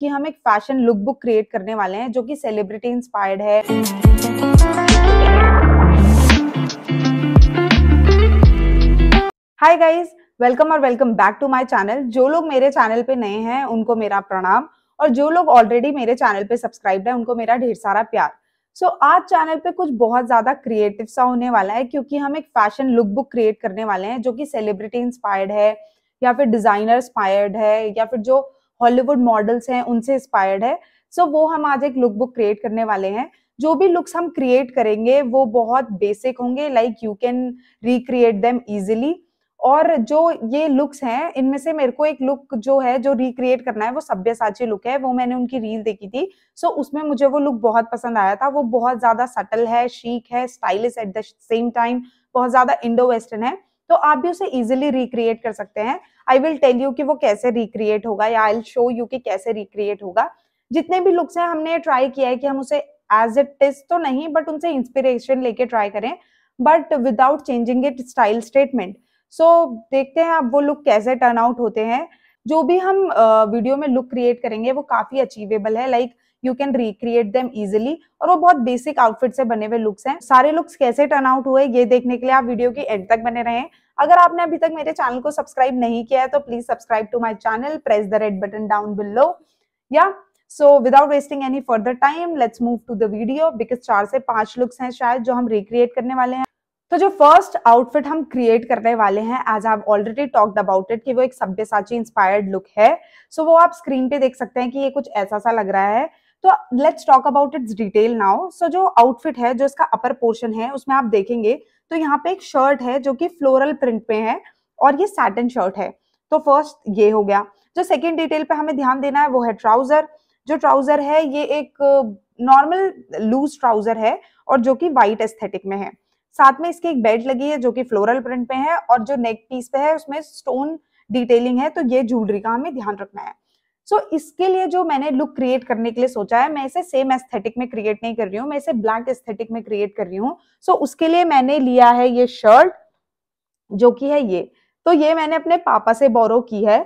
कि हम एक फैशन लुक बुक क्रिएट करने वाले हैं जो कि सेलिब्रिटी इंस्पायर्ड है हाय गाइस वेलकम और welcome back to my channel जो लोग मेरे चैनल पे नए हैं उनको मेरा प्रणाम और जो लोग ऑलरेडी मेरे चैनल पे सब्सक्राइब है उनको मेरा ढेर सारा प्यार सो so, आज चैनल पे कुछ बहुत ज्यादा क्रिएटिव सा होने वाला है क्योंकि हम एक फैशन लुक बुक क्रिएट करने वाले हैं जो कि सेलिब्रिटी इंस्पायर्ड है या फिर डिजाइनर इंस्पायर्ड है या फिर जो हॉलीवुड मॉडल्स हैं उनसे इंस्पायर्ड है सो so, वो हम आज एक लुक बुक क्रिएट करने वाले हैं जो भी लुक्स हम क्रिएट करेंगे वो बहुत बेसिक होंगे like you can recreate them easily और जो ये लुक्स हैं इनमें से मेरे को एक लुक जो है जो रिक्रिएट करना है वो सभ्य साची लुक है वो मैंने उनकी रील देखी थी सो so, उसमें मुझे वो लुक बहुत पसंद आया था वो बहुत ज्यादा सटल है शीक है stylish at the same time बहुत ज्यादा इंडो वेस्टर्न है तो आप भी उसे इजिली रिक्रिएट कर सकते हैं आई विल टेल यू कि वो कैसे रिक्रिएट होगा या आई शो यू कि कैसे रिक्रिएट होगा जितने भी लुक्स हैं हमने ट्राई किया है कि हम उसे एज इट इज तो नहीं बट उनसे इंस्पिरेशन लेके ट्राई करें but without changing it style statement so देखते हैं आप वो लुक कैसे टर्न आउट होते हैं जो भी हम वीडियो में लुक क्रिएट करेंगे वो काफी अचीवेबल है like like, you can recreate them easily और वो बहुत बेसिक आउटफिट से बने हुए लुक्स हैं सारे लुक्स कैसे टर्न आउट हुए ये देखने के लिए आप वीडियो की एंड तक बने रहें अगर आपने अभी तक मेरे चैनल को सब्सक्राइब नहीं किया है तो please subscribe to my channel press the red button down below yeah so without wasting any further time let's move to the video because चार से पांच लुक्स हैं शायद जो हम रिक्रिएट करने वाले हैं तो जो फर्स्ट आउटफिट हम क्रिएट करने वाले हैं as I already talked about it कि वो एक साची इंस्पायर्ड लुक है सो so, वो आप स्क्रीन पे देख सकते हैं कि ये कुछ ऐसा सा लग रहा है तो let's talk about its detail now so जो आउटफिट है जो इसका अपर पोर्शन है उसमें आप देखेंगे तो यहाँ पे एक शर्ट है जो कि फ्लोरल प्रिंट पे है और ये सैटन शर्ट है तो फर्स्ट ये हो गया जो सेकेंड डिटेल पे हमें ध्यान देना है वो है ट्राउजर जो ट्राउजर है ये एक नॉर्मल लूज ट्राउजर है और जो कि वाइट एस्थेटिक में है साथ में इसकी एक बेल्ट लगी है जो कि फ्लोरल प्रिंट पे है और जो नेक पीस पे है उसमें स्टोन डिटेलिंग है तो ये ज्वेलरी का हमें ध्यान रखना है सो so, इसके लिए जो मैंने लुक क्रिएट करने के लिए सोचा है मैं इसे सेम एस्थेटिक में क्रिएट नहीं कर रही हूँ मैं इसे ब्लैक एस्थेटिक में क्रिएट कर रही हूँ सो so, उसके लिए मैंने लिया है ये शर्ट जो कि है ये तो ये मैंने अपने पापा से बोरो की है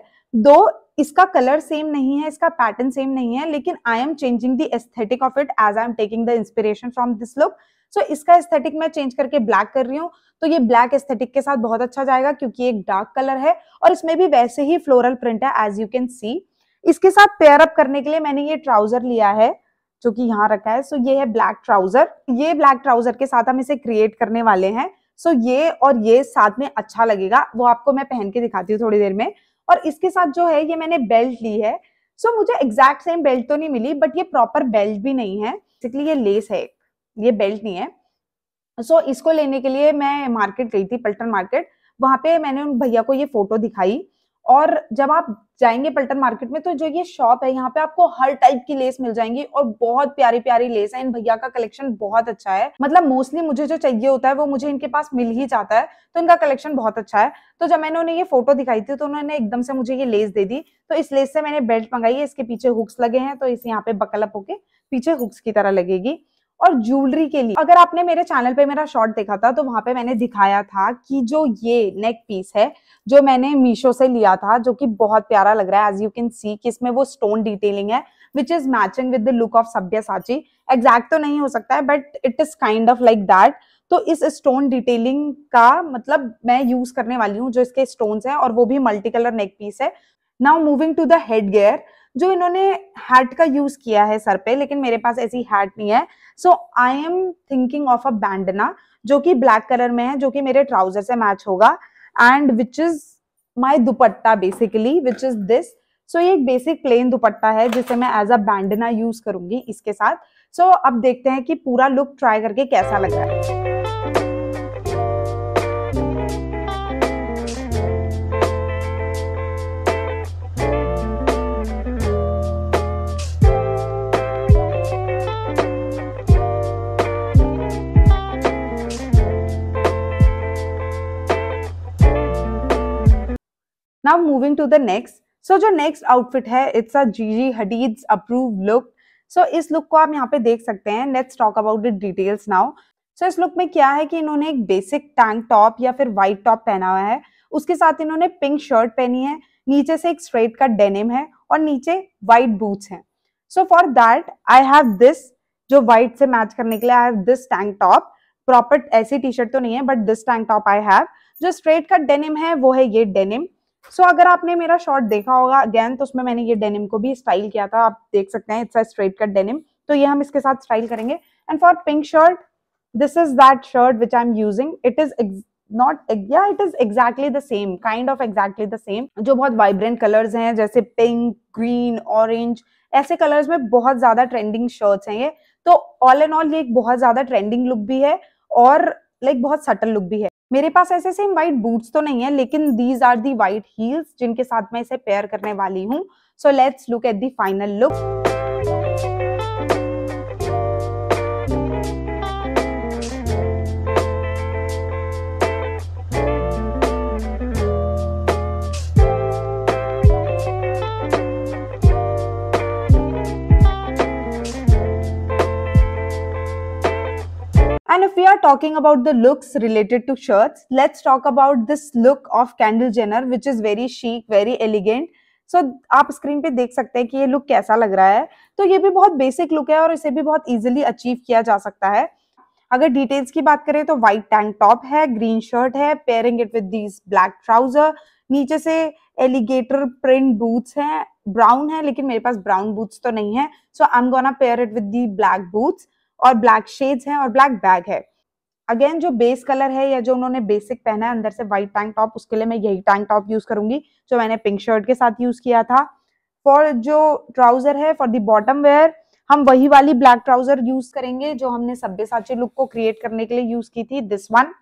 दो इसका कलर सेम नहीं है इसका पैटर्न सेम नहीं है लेकिन I am changing the aesthetic of it as I am taking the inspiration from this look so इसका एस्थेटिक मैं चेंज करके ब्लैक कर रही हूँ तो ये ब्लैक एस्थेटिक के साथ बहुत अच्छा जाएगा क्योंकि एक डार्क कलर है और इसमें भी वैसे ही फ्लोरल प्रिंट है एज यू कैन सी इसके साथ पेयर अप करने के लिए मैंने ये ट्राउजर लिया है जो कि यहाँ रखा है सो ये है ब्लैक ट्राउजर ये ब्लैक ट्राउजर के साथ हम इसे क्रिएट करने वाले हैं सो ये और ये साथ में अच्छा लगेगा वो आपको मैं पहन के दिखाती हूँ थोड़ी देर में और इसके साथ जो है ये मैंने बेल्ट ली है सो मुझे एग्जैक्ट सेम बेल्ट तो नहीं मिली बट ये प्रॉपर बेल्ट भी नहीं है बेसिकली ये लेस है ये बेल्ट नहीं है सो so, इसको लेने के लिए मैं मार्केट गई थी पल्टन मार्केट वहां पे मैंने उन भैया को ये फोटो दिखाई और जब आप जाएंगे पल्टन मार्केट में तो जो ये शॉप है यहाँ पे आपको हर टाइप की लेस मिल जाएंगी और बहुत प्यारी प्यारी लेस है इन भैया का कलेक्शन बहुत अच्छा है मतलब मोस्टली मुझे जो चाहिए होता है वो मुझे इनके पास मिल ही जाता है तो इनका कलेक्शन बहुत अच्छा है तो जब मैंने उन्हें ये फोटो दिखाई थी तो उन्होंने एकदम से मुझे ये लेस दे दी तो इस लेस से मैंने बेल्ट मंगाई है इसके पीछे हुक्स लगे हैं तो इस यहाँ पे बकलप होके पीछे हुक्स की तरह लगेगी और ज्वेलरी के लिए अगर आपने मेरे चैनल पे मेरा शॉर्ट देखा था तो वहां पे मैंने दिखाया था कि जो ये नेक पीस है जो मैंने मीशो से लिया था जो कि बहुत प्यारा लग रहा है एज यू कैन सी कि इसमें वो स्टोन डिटेलिंग है which is matching with the look of साची एग्जैक्ट तो नहीं हो सकता है but it is kind of like that तो इस स्टोन डिटेलिंग का मतलब मैं यूज करने वाली हूँ जो इसके स्टोन है और वो भी मल्टी कलर नेक पीस है now moving to the head gear जो इन्होंने हैट का यूज किया है सर पे लेकिन मेरे पास ऐसी हैट नहीं है so I am thinking of a bandana जो कि ब्लैक कलर में है जो कि मेरे ट्राउजर से मैच होगा and which is my dupatta basically which is this so ये एक बेसिक प्लेन दुपट्टा है जिसे मैं एज अ बैंडना यूज करूंगी इसके साथ सो so, अब देखते हैं कि पूरा लुक ट्राई करके कैसा लग रहा है now moving to the next so जो नेक्स्ट आउटफिट है it's a Gigi Hadid's approve look so इस लुक को आप यहाँ पे देख सकते हैं let's talk about it details now so इस लुक में क्या है कि इन्होंने एक बेसिक टैंक टॉप या फिर व्हाइट टॉप पहना हुआ है उसके साथ इन्होंने पिंक शर्ट पहनी है नीचे से एक स्ट्रेट का डेनिम है और नीचे व्हाइट बूट्स हैं so for that I have this जो व्हाइट से मैच करने के लिए I have this tank top proper ऐसी टी शर्ट तो नहीं है but this tank top I have जो स्ट्रेट का डेनिम है वो है ये डेनिम सो so, अगर आपने मेरा शॉर्ट देखा होगा अगेन तो उसमें मैंने ये डेनिम को भी स्टाइल किया था आप देख सकते हैं it's a straight cut denim तो ये हम इसके साथ स्टाइल करेंगे and for pink shirt this is that shirt which I am using it is not yeah it is exactly the same kind of exactly the same जो बहुत vibrant colours हैं जैसे पिंक ग्रीन ऑरेंज ऐसे colours में बहुत ज्यादा trending shirts हैं ये तो ऑल एंड ऑल ये एक बहुत ज्यादा ट्रेंडिंग लुक भी है और लाइक like, बहुत सटल लुक भी है मेरे पास ऐसे सेम वाइट बूट्स तो नहीं है लेकिन these are the white heels जिनके साथ मैं इसे पेयर करने वाली हूँ so let's look at the final look And if we are talking about the looks related to shirts, let's talk about this look of Kendall Jenner, which is very chic, very elegant. So so, आप screen पे देख सकते हैं कि ये look कैसा लग रहा है तो ये भी बहुत बेसिक लुक है और इसे भी बहुत इजीली अचीव किया जा सकता है अगर डिटेल्स की बात करें तो व्हाइट टैंक टॉप है ग्रीन शर्ट है pairing it with these black trouser नीचे से एलिगेटर प्रिंट बूट्स हैं ब्राउन है लेकिन मेरे पास ब्राउन बूट्स तो नहीं है so I am gonna pair it with the black boots और ब्लैक शेड्स हैं और ब्लैक बैग है अगेन जो बेस कलर है या जो उन्होंने बेसिक पहना है अंदर से व्हाइट टैंक टॉप उसके लिए मैं यही टैंक टॉप यूज करूंगी जो मैंने पिंक शर्ट के साथ यूज किया था फॉर जो ट्राउजर है फॉर दी बॉटम वेयर हम वही वाली ब्लैक ट्राउजर यूज करेंगे जो हमने सब्बे साचे लुक को क्रिएट करने के लिए यूज की थी दिस वन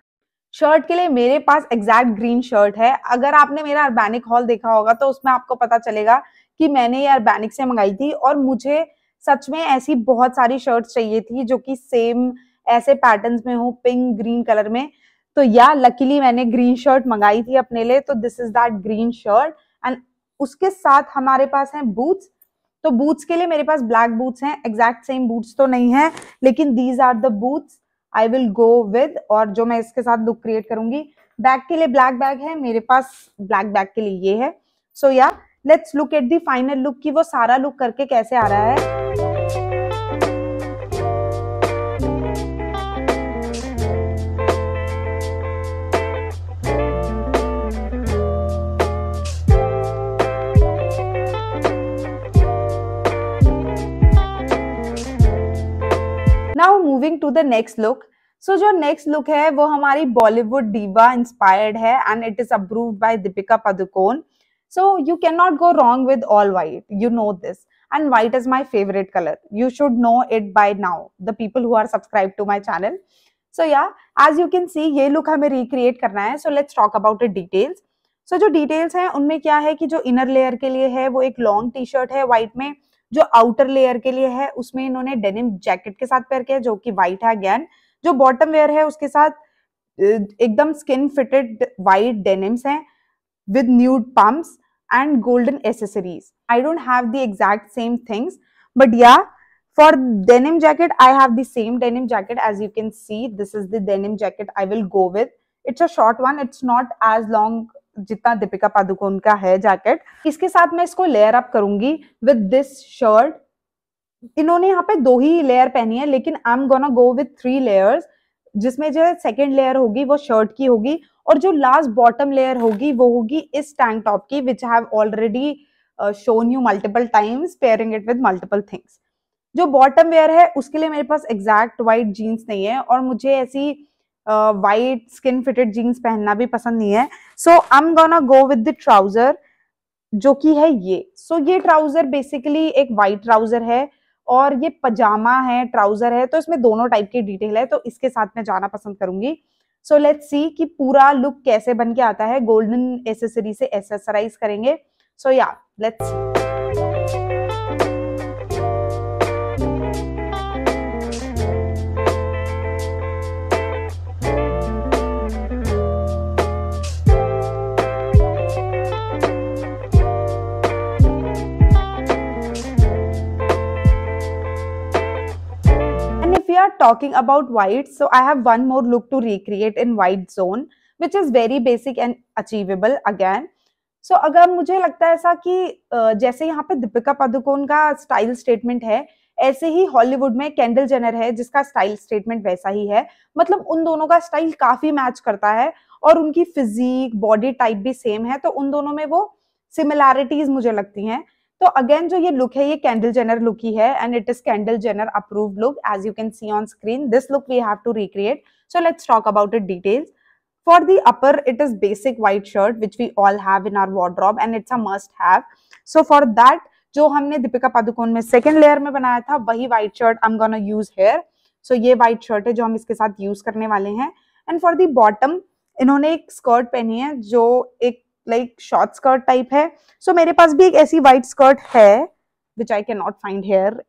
शर्ट के लिए मेरे पास एग्जैक्ट ग्रीन शर्ट है अगर आपने मेरा अर्बैनिक हॉल देखा होगा तो उसमें आपको पता चलेगा कि मैंने ये अर्बैनिक से मंगाई थी और मुझे सच में ऐसी बहुत सारी शर्ट्स चाहिए थी जो कि सेम ऐसे पैटर्न्स में हो पिंक ग्रीन कलर में तो या लकीली मैंने ग्रीन शर्ट मंगाई थी अपने लिए तो this is that green shirt and उसके साथ हमारे पास हैं बूट्स तो बूट्स के लिए मेरे पास ब्लैक बूट्स हैं एग्जैक्ट सेम बूट्स तो नहीं है लेकिन these are the boots I will go with और जो मैं इसके साथ लुक क्रिएट करूंगी बैग के लिए ब्लैक बैग है मेरे पास ब्लैक बैग के लिए ये है so so, yeah yeah, let's look at the final look की वो सारा लुक करके कैसे आ रहा है now moving to the next look so जो नेक्स्ट लुक है वो हमारी बॉलीवुड डीवा इंस्पायर्ड है and it is approved by Deepika Padukone So you cannot go wrong with all white. You know this. And white is my favorite color. You should know it by now. The people who are subscribed to my channel. So yeah as you can सी ये look हमें recreate करना है so let's talk about it details so जो details हैं उनमें क्या है कि जो इनर लेयर के लिए है वो एक लॉन्ग टी शर्ट है वाइट में जो आउटर लेयर के लिए है उसमें इन्होंने डेनिम जैकेट के साथ पेयर किया जो कि वाइट है अगेन जो बॉटम वेयर है उसके साथ एकदम स्किन फिटेड वाइट डेनिम्स हैं with nude pumps and golden accessories. I don't have the exact same things, but yeah, for denim jacket, I have the same denim jacket as you can see. This is the denim jacket I will go with. It's a short one. It's not as long जितना दीपिका पादुकोण का है jacket इसके साथ मैं इसको layer up करूंगी with this shirt इन्होंने यहाँ पे दो ही लेयर पहनी है लेकिन I am gonna go with three layers जिसमें जो है सेकेंड लेयर होगी वो शर्ट की होगी और जो लास्ट बॉटम लेयर होगी वो होगी इस टैंक टॉप की which have already shown you multiple times pairing it with multiple things जो बॉटम वेयर है उसके लिए मेरे पास एग्जैक्ट वाइट जीन्स नहीं है और मुझे ऐसी वाइट स्किन फिटेड जीन्स पहनना भी पसंद नहीं है so I am gonna go with the trouser जो कि है ये सो so, ये ट्राउजर बेसिकली एक वाइट ट्राउजर है और ये पजामा है ट्राउजर है तो इसमें दोनों टाइप की डिटेल है तो इसके साथ मैं जाना पसंद करूंगी सो लेट्स सी कि पूरा लुक कैसे बन के आता है गोल्डन एसेसरी से एसेसराइज करेंगे so yeah let's talking about white so I have one more look to recreate in white zone, which is very basic and achievable again. So so, अगर मुझे लगता है ऐसा कि jaise yahan pe dipika padukone ka style statement hai ऐसे ही Hollywood में Kendall Jenner है जिसका स्टाइल स्टेटमेंट वैसा ही है मतलब उन दोनों का स्टाइल काफी मैच करता है और उनकी फिजिक बॉडी टाइप भी सेम है तो उन दोनों में वो सिमिलैरिटीज मुझे लगती हैं तो अगेन जो ये लुक है ये कैंडल जेनर लुक ही है and it is Kendall Jenner approve look as you can see on screen this look we have to recreate so let's talk about it details for the upper it is basic white shirt which we all have in our wardrobe and it's a must have so for that जो हमने दीपिका पादुकोण में second layer में बनाया था वही white shirt I am gonna use here so ये white shirt है जो हम इसके साथ यूज करने वाले हैं एंड फॉर दी बॉटम इन्होंने एक स्कर्ट पहनी है जो एक लाइक शॉर्ट स्कर्ट टाइप है सो so, मेरे पास भी एक ऐसी वाइट स्कर्ट है which I can not find here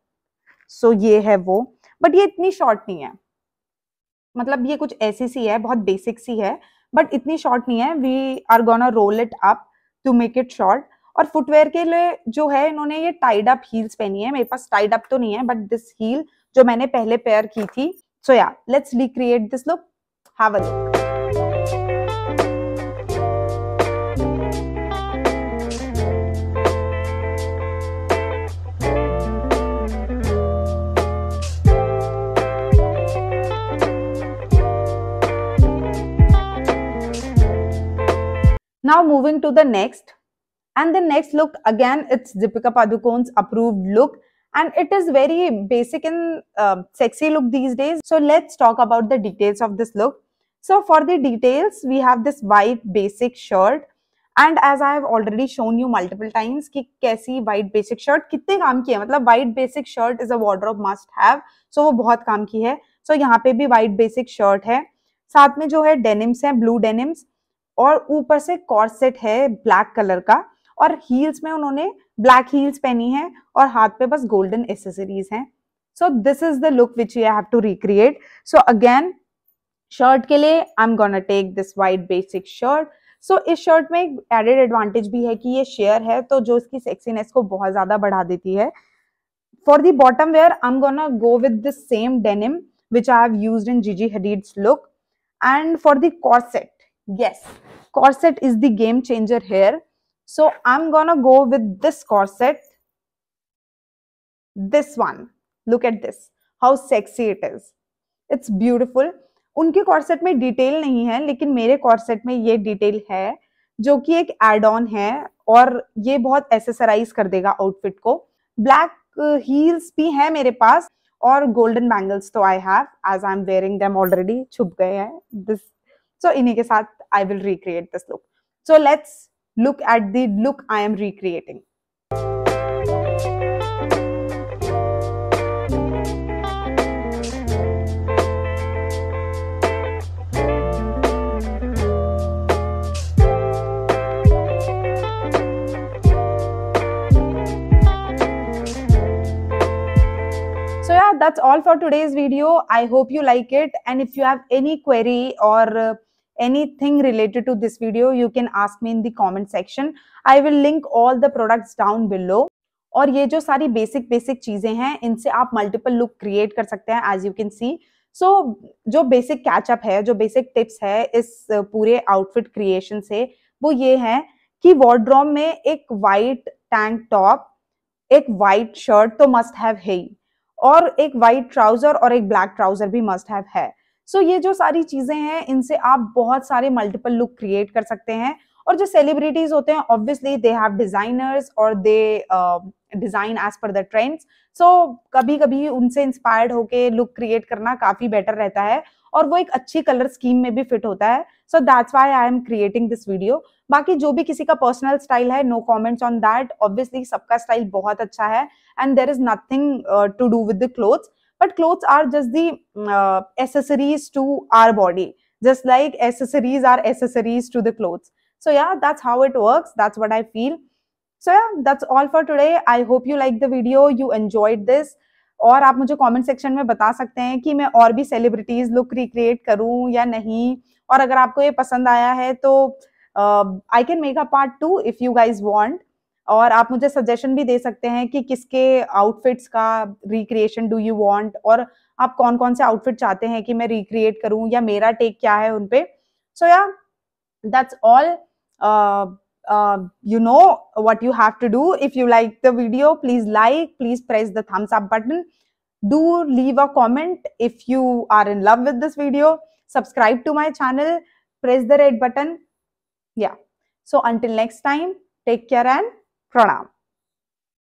so ये है वो बट ये इतनी शॉर्ट नहीं है मतलब ये कुछ ऐसी सी है बहुत बेसिक सी है बट इतनी शॉर्ट नहीं है we are gonna roll it up to make it short और फुटवेयर के लिए जो है इन्होंने ये टाइड अप हील्स पहनी है मेरे पास टाइड अप तो नहीं है बट दिस हील जो मैंने पहले पेयर की थी so yeah let's recreate this look have a look Now moving to the next. And the next look, again, it's Deepika Padukone's approved look. And it is very basic and uh, sexy look these days. So let's talk about the details of this look. So for the details, we have this white basic shirt. And as I have already shown you multiple times कि कैसी white basic shirt कितने काम की है मतलब white basic shirt is a wardrobe must have so वो बहुत काम की है सो so, यहाँ पे भी वाइट बेसिक शर्ट है साथ में जो है डेनिम्स हैं ब्लू डेनिम्स और ऊपर से कॉर्सेट है ब्लैक कलर का और हील्स में उन्होंने ब्लैक हील्स पहनी है और हाथ पे बस गोल्डन एसेसरीज हैं so this is the look which you have to recreate so again shirt के लिए I am gonna take this white basic shirt so इस शर्ट में एक एडेड एडवांटेज भी है कि ये शेयर है तो जो इसकी सेक्सीनेस को बहुत ज़्यादा बढ़ा देती है for the bottom wear I am gonna go with the same denim which I have use in Gigi Hadid's look and for the corset yes corset is the game changer here so i'm gonna go with this corset this one look at this how sexy it is it's beautiful उनके corset में detail नहीं है लेकिन मेरे corset में ये detail है जो कि एक एड ऑन है और ये बहुत एसेसराइज कर देगा आउटफिट को ब्लैक हील्स uh, भी है मेरे पास और गोल्डन बैंगल्स तो I have as I am wearing them already छुप गए हैं दिस so in के साथ I will recreate this look. So let's look at the look I am recreating. that's all for today's video i hope you like it and if you have any query or uh, anything related to this video you can ask me in the comment section i will link all the products down below और ये जो सारी basic basic चीजें हैं इनसे आप multiple look create कर सकते हैं as you can see so जो बेसिक कैचअप है जो बेसिक टिप्स है इस uh, पूरे आउटफिट क्रिएशन से वो ये है कि वॉर्ड्रॉम में एक वाइट टैंक टॉप एक वाइट शर्ट तो मस्ट हैव है और एक वाइट ट्राउजर और एक ब्लैक ट्राउजर भी मस्ट हैव है सो so, ये जो सारी चीजें हैं इनसे आप बहुत सारे मल्टीपल लुक क्रिएट कर सकते हैं और जो सेलिब्रिटीज होते हैं ऑब्वियसली दे हैव डिजाइनर्स और they design as per the trends so कभी कभी उनसे इंस्पायर्ड होके लुक क्रिएट करना काफी बेटर रहता है और वो एक अच्छी कलर स्कीम में भी फिट होता है so that's why I am creating this video बाकी जो भी किसी का पर्सनल स्टाइल है no comments on that obviously सबका स्टाइल बहुत अच्छा है and there is nothing to do with the clothes but clothes are just the accessories to our body just like accessories are accessories to the clothes so yeah that's how it work that's what I feel so yeah that's all for today I hope you like the video you enjoyed this और आप मुझे comment section में बता सकते हैं कि मैं और भी सेलिब्रिटीज लुक रिक्रिएट करूँ या नहीं और अगर आपको ये पसंद आया है तो I can make a part two if you guys want और आप मुझे सजेशन भी दे सकते हैं कि किसके आउटफिट्स का रिक्रिएशन डू यू वांट और आप कौन कौन से आउटफिट चाहते हैं कि मैं रिक्रिएट करूं या मेरा टेक क्या है उनपे so yeah that's all you know what you have to do if you like the video please like please press the thumbs up button do leave a comment if you are in love with this video subscribe to my channel press the red button yeah so until next time take care and પ્રણામ